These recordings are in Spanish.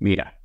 Mira,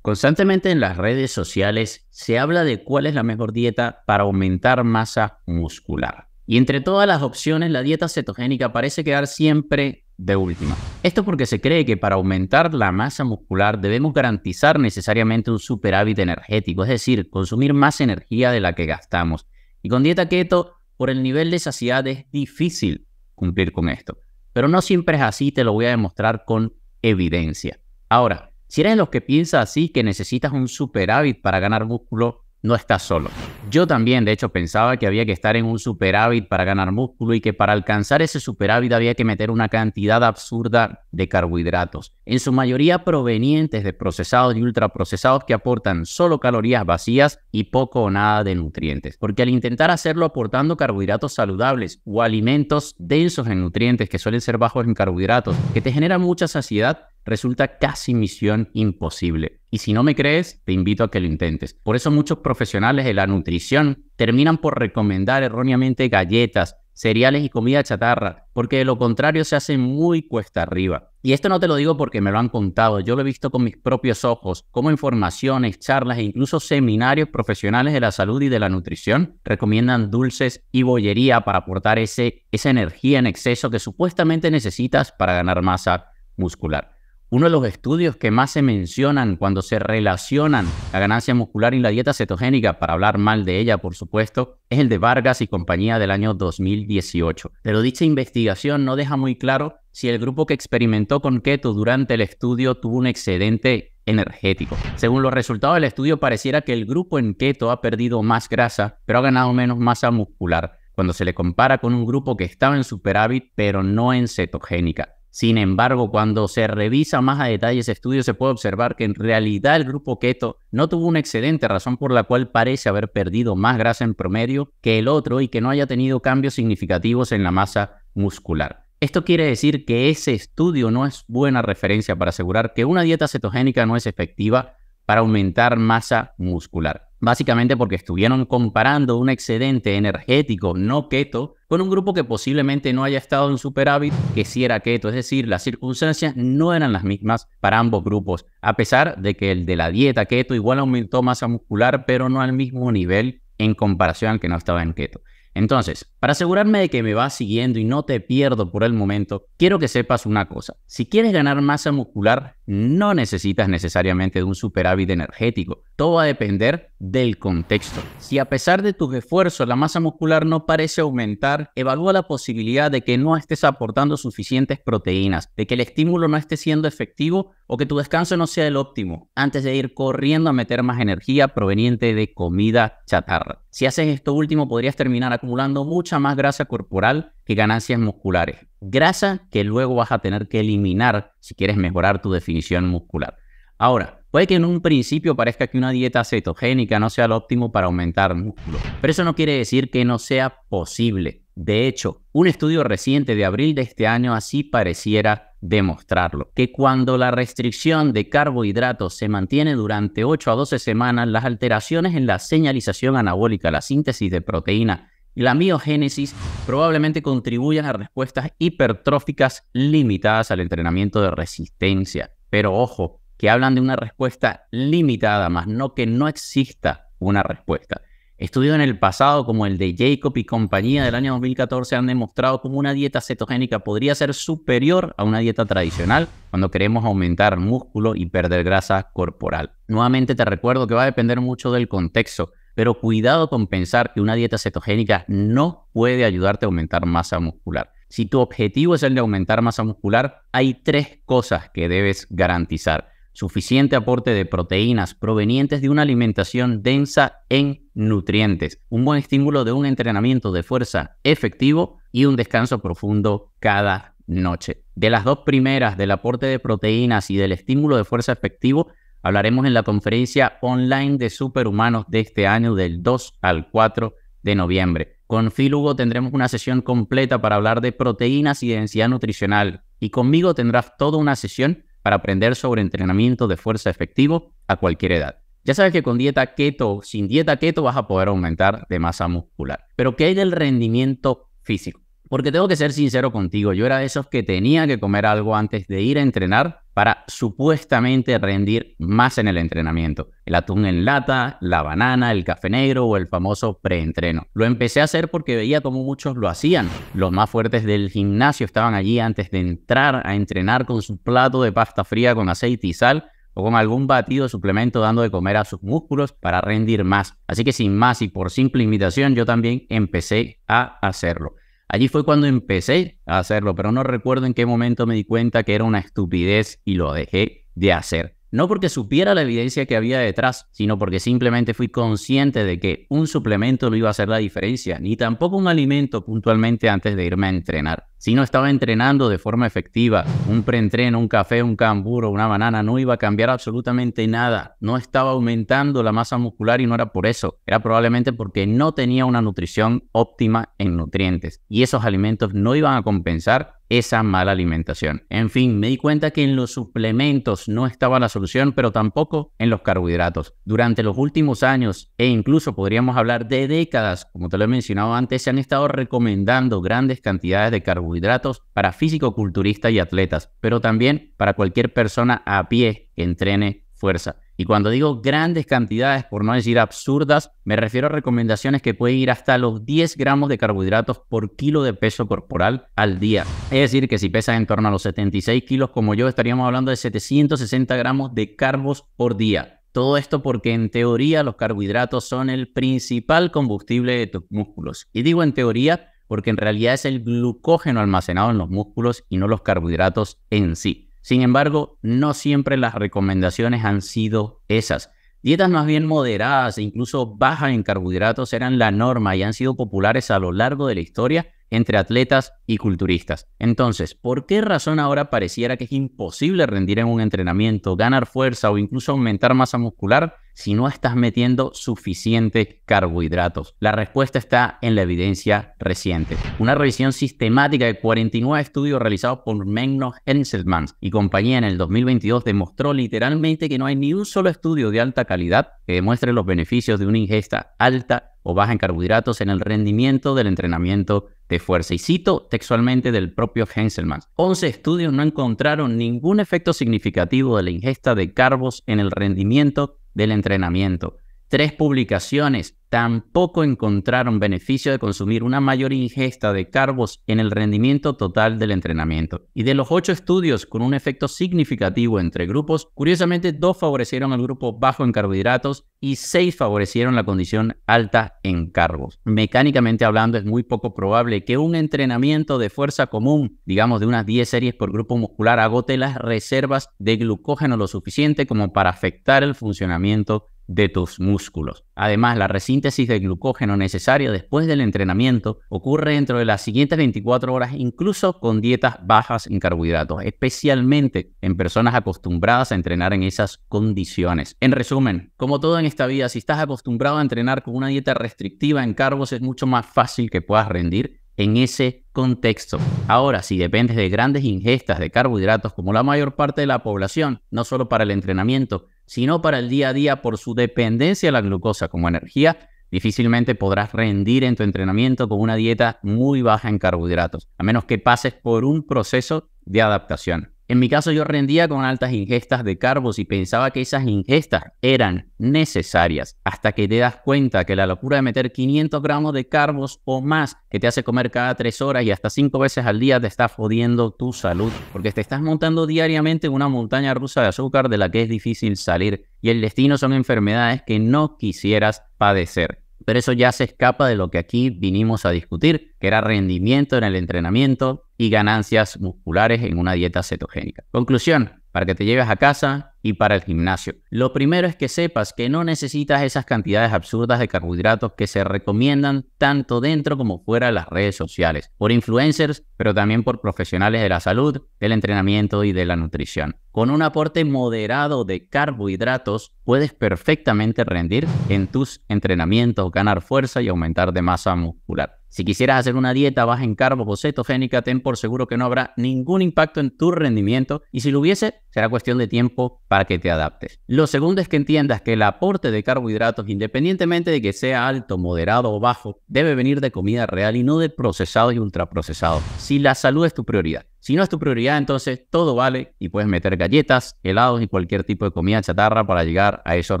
constantemente en las redes sociales se habla de cuál es la mejor dieta para aumentar masa muscular. Y entre todas las opciones, la dieta cetogénica parece quedar siempre de última. Esto es porque se cree que para aumentar la masa muscular debemos garantizar necesariamente un superávit energético, es decir, consumir más energía de la que gastamos. Y con dieta keto, por el nivel de saciedad es difícil cumplir con esto. Pero no siempre es así, te lo voy a demostrar con evidencia. Ahora, si eres de los que piensa así, que necesitas un superávit para ganar músculo, no estás solo. Yo también, de hecho, pensaba que había que estar en un superávit para ganar músculo y que para alcanzar ese superávit había que meter una cantidad absurda de carbohidratos, en su mayoría provenientes de procesados y ultraprocesados que aportan solo calorías vacías y poco o nada de nutrientes. Porque al intentar hacerlo aportando carbohidratos saludables o alimentos densos en nutrientes que suelen ser bajos en carbohidratos, que te generan mucha saciedad, resulta casi misión imposible. Y si no me crees, te invito a que lo intentes. Por eso muchos profesionales de la nutrición terminan por recomendar erróneamente galletas, cereales y comida chatarra, porque de lo contrario se hace muy cuesta arriba. Y esto no te lo digo porque me lo han contado, yo lo he visto con mis propios ojos, como informaciones, charlas e incluso seminarios profesionales de la salud y de la nutrición recomiendan dulces y bollería para aportar ese, esa energía en exceso que supuestamente necesitas para ganar masa muscular. Uno de los estudios que más se mencionan cuando se relacionan la ganancia muscular y la dieta cetogénica, para hablar mal de ella por supuesto, es el de Vargas y compañía del año 2018. Pero dicha investigación no deja muy claro si el grupo que experimentó con keto durante el estudio tuvo un excedente energético. Según los resultados del estudio, pareciera que el grupo en keto ha perdido más grasa, pero ha ganado menos masa muscular, cuando se le compara con un grupo que estaba en superávit pero no en cetogénica. Sin embargo, cuando se revisa más a detalle ese estudio, se puede observar que en realidad el grupo keto no tuvo una excelente razón por la cual parece haber perdido más grasa en promedio que el otro y que no haya tenido cambios significativos en la masa muscular. Esto quiere decir que ese estudio no es buena referencia para asegurar que una dieta cetogénica no es efectiva para aumentar masa muscular básicamente porque estuvieron comparando un excedente energético no keto con un grupo que posiblemente no haya estado en superávit, que sí era keto, es decir, las circunstancias no eran las mismas para ambos grupos, a pesar de que el de la dieta keto igual aumentó masa muscular, pero no al mismo nivel en comparación al que no estaba en keto. Entonces, para asegurarme de que me vas siguiendo y no te pierdo por el momento, quiero que sepas una cosa. Si quieres ganar masa muscular, no necesitas necesariamente de un superávit energético. Todo va a depender del contexto. Si a pesar de tus esfuerzos la masa muscular no parece aumentar, evalúa la posibilidad de que no estés aportando suficientes proteínas, de que el estímulo no esté siendo efectivo o que tu descanso no sea el óptimo, antes de ir corriendo a meter más energía proveniente de comida chatarra. Si haces esto último podrías terminar acumulando mucha más grasa corporal ganancias musculares. Grasa que luego vas a tener que eliminar si quieres mejorar tu definición muscular. Ahora, puede que en un principio parezca que una dieta cetogénica no sea lo óptimo para aumentar músculo, pero eso no quiere decir que no sea posible. De hecho, un estudio reciente de abril de este año así pareciera demostrarlo, que cuando la restricción de carbohidratos se mantiene durante 8 a 12 semanas, las alteraciones en la señalización anabólica, la síntesis de proteína la miogénesis probablemente contribuyan a respuestas hipertróficas limitadas al entrenamiento de resistencia. Pero ojo, que hablan de una respuesta limitada, más no que no exista una respuesta. Estudios en el pasado como el de Jacob y compañía del año 2014 han demostrado cómo una dieta cetogénica podría ser superior a una dieta tradicional cuando queremos aumentar músculo y perder grasa corporal. Nuevamente te recuerdo que va a depender mucho del contexto, pero cuidado con pensar que una dieta cetogénica no puede ayudarte a aumentar masa muscular. Si tu objetivo es el de aumentar masa muscular, hay tres cosas que debes garantizar. Suficiente aporte de proteínas provenientes de una alimentación densa en nutrientes, un buen estímulo de un entrenamiento de fuerza efectivo y un descanso profundo cada noche. De las dos primeras, del aporte de proteínas y del estímulo de fuerza efectivo, Hablaremos en la conferencia online de superhumanos de este año del 2 al 4 de noviembre. Con Phil Hugo tendremos una sesión completa para hablar de proteínas y densidad nutricional y conmigo tendrás toda una sesión para aprender sobre entrenamiento de fuerza efectivo a cualquier edad. Ya sabes que con dieta keto, sin dieta keto vas a poder aumentar de masa muscular. Pero ¿qué hay del rendimiento físico? Porque tengo que ser sincero contigo, yo era de esos que tenía que comer algo antes de ir a entrenar para supuestamente rendir más en el entrenamiento. El atún en lata, la banana, el café negro o el famoso preentreno. Lo empecé a hacer porque veía como muchos lo hacían. Los más fuertes del gimnasio estaban allí antes de entrar a entrenar con su plato de pasta fría con aceite y sal o con algún batido suplemento dando de comer a sus músculos para rendir más. Así que sin más y por simple invitación yo también empecé a hacerlo. Allí fue cuando empecé a hacerlo, pero no recuerdo en qué momento me di cuenta que era una estupidez y lo dejé de hacer no porque supiera la evidencia que había detrás, sino porque simplemente fui consciente de que un suplemento no iba a hacer la diferencia, ni tampoco un alimento puntualmente antes de irme a entrenar. Si no estaba entrenando de forma efectiva, un preentreno, un café, un camburo, una banana, no iba a cambiar absolutamente nada. No estaba aumentando la masa muscular y no era por eso. Era probablemente porque no tenía una nutrición óptima en nutrientes. Y esos alimentos no iban a compensar esa mala alimentación. En fin, me di cuenta que en los suplementos no estaba la solución, pero tampoco en los carbohidratos. Durante los últimos años e incluso podríamos hablar de décadas, como te lo he mencionado antes, se han estado recomendando grandes cantidades de carbohidratos para físico-culturistas y atletas, pero también para cualquier persona a pie que entrene fuerza. Y cuando digo grandes cantidades, por no decir absurdas, me refiero a recomendaciones que pueden ir hasta los 10 gramos de carbohidratos por kilo de peso corporal al día. Es decir, que si pesas en torno a los 76 kilos como yo, estaríamos hablando de 760 gramos de carbos por día. Todo esto porque en teoría los carbohidratos son el principal combustible de tus músculos. Y digo en teoría porque en realidad es el glucógeno almacenado en los músculos y no los carbohidratos en sí. Sin embargo, no siempre las recomendaciones han sido esas. Dietas más bien moderadas e incluso bajas en carbohidratos eran la norma y han sido populares a lo largo de la historia entre atletas y culturistas. Entonces, ¿por qué razón ahora pareciera que es imposible rendir en un entrenamiento, ganar fuerza o incluso aumentar masa muscular si no estás metiendo suficientes carbohidratos? La respuesta está en la evidencia reciente. Una revisión sistemática de 49 estudios realizados por Menno Henselmans y compañía en el 2022 demostró literalmente que no hay ni un solo estudio de alta calidad que demuestre los beneficios de una ingesta alta o baja en carbohidratos en el rendimiento del entrenamiento de fuerza. Y cito textualmente del propio Henselman. 11 estudios no encontraron ningún efecto significativo de la ingesta de carbos en el rendimiento del entrenamiento, tres publicaciones tampoco encontraron beneficio de consumir una mayor ingesta de carbos en el rendimiento total del entrenamiento. Y de los ocho estudios con un efecto significativo entre grupos, curiosamente dos favorecieron al grupo bajo en carbohidratos y seis favorecieron la condición alta en carbos. Mecánicamente hablando, es muy poco probable que un entrenamiento de fuerza común, digamos de unas 10 series por grupo muscular, agote las reservas de glucógeno lo suficiente como para afectar el funcionamiento de tus músculos. Además, la resíntesis de glucógeno necesaria después del entrenamiento ocurre dentro de las siguientes 24 horas, incluso con dietas bajas en carbohidratos, especialmente en personas acostumbradas a entrenar en esas condiciones. En resumen, como todo en esta vida, si estás acostumbrado a entrenar con una dieta restrictiva en carbos, es mucho más fácil que puedas rendir en ese contexto. Ahora, si dependes de grandes ingestas de carbohidratos como la mayor parte de la población, no solo para el entrenamiento, sino para el día a día por su dependencia a la glucosa como energía, difícilmente podrás rendir en tu entrenamiento con una dieta muy baja en carbohidratos, a menos que pases por un proceso de adaptación. En mi caso yo rendía con altas ingestas de carbos y pensaba que esas ingestas eran necesarias hasta que te das cuenta que la locura de meter 500 gramos de carbos o más que te hace comer cada 3 horas y hasta 5 veces al día te está jodiendo tu salud porque te estás montando diariamente en una montaña rusa de azúcar de la que es difícil salir y el destino son enfermedades que no quisieras padecer pero eso ya se escapa de lo que aquí vinimos a discutir, que era rendimiento en el entrenamiento y ganancias musculares en una dieta cetogénica. Conclusión, para que te lleves a casa y para el gimnasio. Lo primero es que sepas que no necesitas esas cantidades absurdas de carbohidratos que se recomiendan tanto dentro como fuera de las redes sociales, por influencers, pero también por profesionales de la salud, del entrenamiento y de la nutrición. Con un aporte moderado de carbohidratos puedes perfectamente rendir en tus entrenamientos, ganar fuerza y aumentar de masa muscular. Si quisieras hacer una dieta baja en carbo o cetogénica, ten por seguro que no habrá ningún impacto en tu rendimiento y si lo hubiese, será cuestión de tiempo para que te adaptes. Lo segundo es que entiendas que el aporte de carbohidratos, independientemente de que sea alto, moderado o bajo, debe venir de comida real y no de procesados y ultraprocesados. Si la salud es tu prioridad. Si no es tu prioridad, entonces todo vale y puedes meter galletas, helados y cualquier tipo de comida chatarra para llegar a esos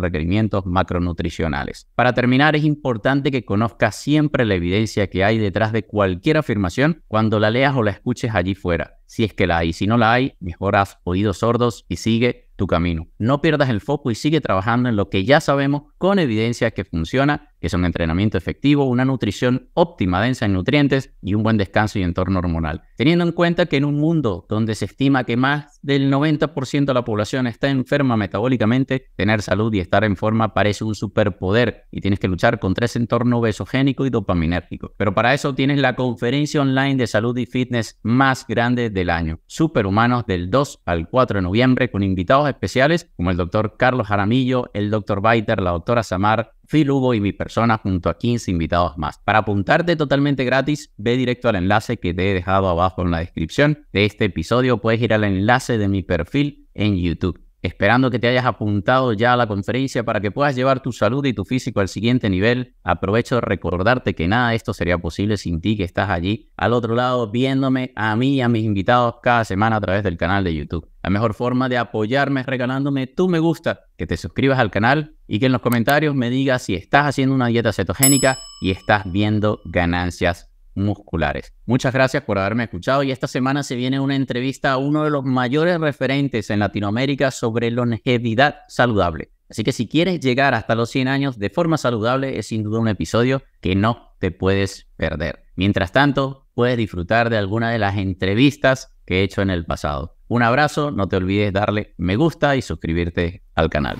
requerimientos macronutricionales. Para terminar, es importante que conozcas siempre la evidencia que hay detrás de cualquier afirmación cuando la leas o la escuches allí fuera. Si es que la hay, si no la hay, mejor has oído sordo y sigue tu camino. No pierdas el foco y sigue trabajando en lo que ya sabemos con evidencia que funciona, que es un entrenamiento efectivo, una nutrición óptima, densa en nutrientes y un buen descanso y entorno hormonal. Teniendo en cuenta que en un mundo donde se estima que más del 90% de la población está enferma metabólicamente, tener salud y estar en forma parece un superpoder y tienes que luchar contra ese entorno besogénico y dopaminérgico. Pero para eso tienes la conferencia online de salud y fitness más grande del año, Superhumanos del 2 al 4 de noviembre con invitados especiales como el doctor Carlos Jaramillo, el doctor Baiter, la doctora Samar, Phil Hugo y mi persona junto a 15 invitados más. Para apuntarte totalmente gratis, ve directo al enlace que te he dejado abajo en la descripción de este episodio. Puedes ir al enlace de mi perfil en YouTube. Esperando que te hayas apuntado ya a la conferencia para que puedas llevar tu salud y tu físico al siguiente nivel, aprovecho de recordarte que nada de esto sería posible sin ti que estás allí al otro lado viéndome a mí y a mis invitados cada semana a través del canal de YouTube. La mejor forma de apoyarme es regalándome tu me gusta, que te suscribas al canal y que en los comentarios me digas si estás haciendo una dieta cetogénica y estás viendo ganancias musculares. Muchas gracias por haberme escuchado y esta semana se viene una entrevista a uno de los mayores referentes en Latinoamérica sobre longevidad saludable. Así que si quieres llegar hasta los 100 años de forma saludable es sin duda un episodio que no te puedes perder. Mientras tanto, puedes disfrutar de alguna de las entrevistas que he hecho en el pasado. Un abrazo, no te olvides darle me gusta y suscribirte al canal.